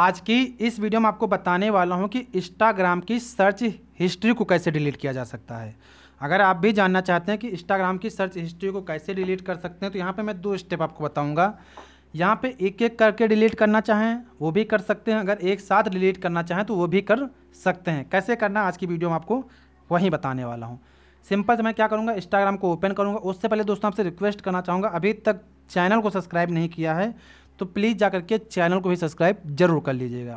आज की इस वीडियो में आपको बताने वाला हूँ कि इंस्टाग्राम की सर्च हिस्ट्री को कैसे डिलीट किया जा सकता है अगर आप भी जानना चाहते हैं कि इंस्टाग्राम की सर्च हिस्ट्री को कैसे डिलीट कर सकते हैं तो यहाँ पे मैं दो स्टेप आपको बताऊँगा यहाँ पे एक एक करके डिलीट करना चाहें वो भी कर सकते हैं अगर एक साथ डिलीट करना चाहें तो वो भी कर सकते हैं कैसे करना आज की वीडियो में आपको वहीं बताने वाला हूँ सिंपल से मैं क्या करूँगा इंस्टाग्राम को ओपन करूँगा उससे पहले दोस्तों आपसे रिक्वेस्ट करना चाहूँगा अभी तक चैनल को सब्सक्राइब नहीं किया है तो प्लीज़ जा करके चैनल को भी सब्सक्राइब जरूर कर लीजिएगा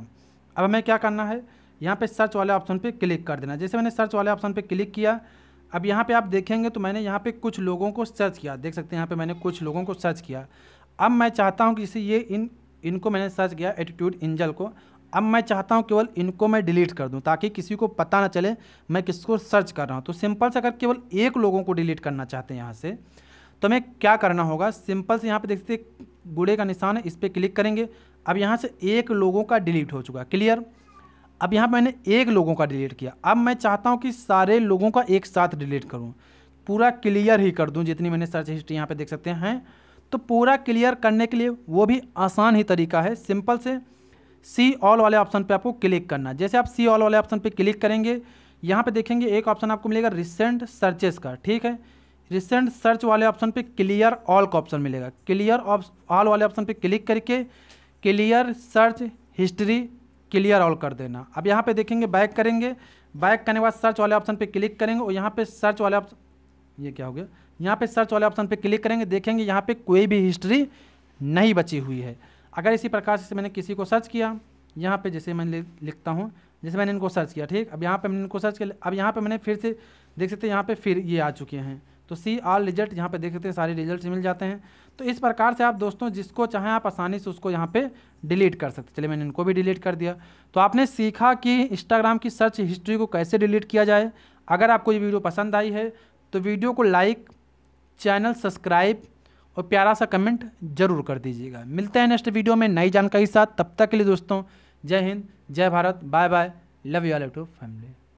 अब हमें क्या करना है यहाँ पे सर्च वाले ऑप्शन पे क्लिक कर देना जैसे मैंने सर्च वाले ऑप्शन पे क्लिक किया अब यहाँ पे आप देखेंगे तो मैंने यहाँ पे कुछ लोगों को सर्च किया देख सकते हैं यहाँ पे मैंने कुछ लोगों को सर्च किया अब मैं चाहता हूँ कि जैसे ये इन इनको मैंने सर्च किया एटीट्यूड इंजल को अब मैं चाहता हूँ केवल इनको मैं डिलीट कर दूँ ताकि किसी को पता ना चले मैं किसको सर्च कर रहा हूँ तो सिंपल से अगर केवल एक लोगों को डिलीट करना चाहते हैं यहाँ से तो हमें क्या करना होगा सिंपल से यहाँ पे देख सकते गुड़े का निशान है इस पर क्लिक करेंगे अब यहाँ से एक लोगों का डिलीट हो चुका है क्लियर अब यहाँ पर मैंने एक लोगों का डिलीट किया अब मैं चाहता हूँ कि सारे लोगों का एक साथ डिलीट करूँ पूरा क्लियर ही कर दूँ जितनी मैंने सर्च हिस्ट्री यहाँ पर देख सकते हैं तो पूरा क्लियर करने के लिए वो भी आसान ही तरीका है सिंपल से सी ऑल वाले ऑप्शन पे आपको क्लिक करना जैसे आप सी ऑल वाले ऑप्शन पे क्लिक करेंगे यहाँ पे देखेंगे एक ऑप्शन आपको मिलेगा रिसेंट सर्चेस का ठीक है रिसेंट सर्च वाले ऑप्शन पे क्लियर ऑल का ऑप्शन मिलेगा क्लियर ऑल वाले ऑप्शन पे क्लिक करके clear search history clear all कर देना अब यहाँ पे देखेंगे बैक करेंगे बैक करने के बाद सर्च वाले ऑप्शन पे क्लिक करेंगे और यहाँ पे सर्च वाले ऑप्शन ये क्या हो गया यहाँ पे सर्च वाले ऑप्शन पे क्लिक करेंगे देखेंगे यहाँ पे कोई भी हिस्ट्री नहीं बची हुई है अगर इसी प्रकार से मैंने किसी को सर्च किया यहाँ पे जैसे मैं लिखता हूँ जैसे मैंने इनको सर्च किया ठीक अब यहाँ पे मैंने इनको सर्च किया अब यहाँ पे मैंने फिर से देख सकते हैं यहाँ पे फिर ये आ चुके हैं तो सी आल रिजल्ट यहाँ पे देख सकते हैं सारे रिजल्ट मिल जाते हैं तो इस प्रकार से आप दोस्तों जिसको चाहें आप आसानी से उसको यहाँ पे डिलीट कर सकते चलिए मैंने इनको भी डिलीट कर दिया तो आपने सीखा कि इंस्टाग्राम की सर्च हिस्ट्री को कैसे डिलीट किया जाए अगर आपको ये वीडियो पसंद आई है तो वीडियो को लाइक चैनल सब्सक्राइब और प्यारा सा कमेंट जरूर कर दीजिएगा मिलते हैं नेक्स्ट वीडियो में नई जानकारी के साथ तब तक के लिए दोस्तों जय हिंद जय Bharat bye bye love you all to family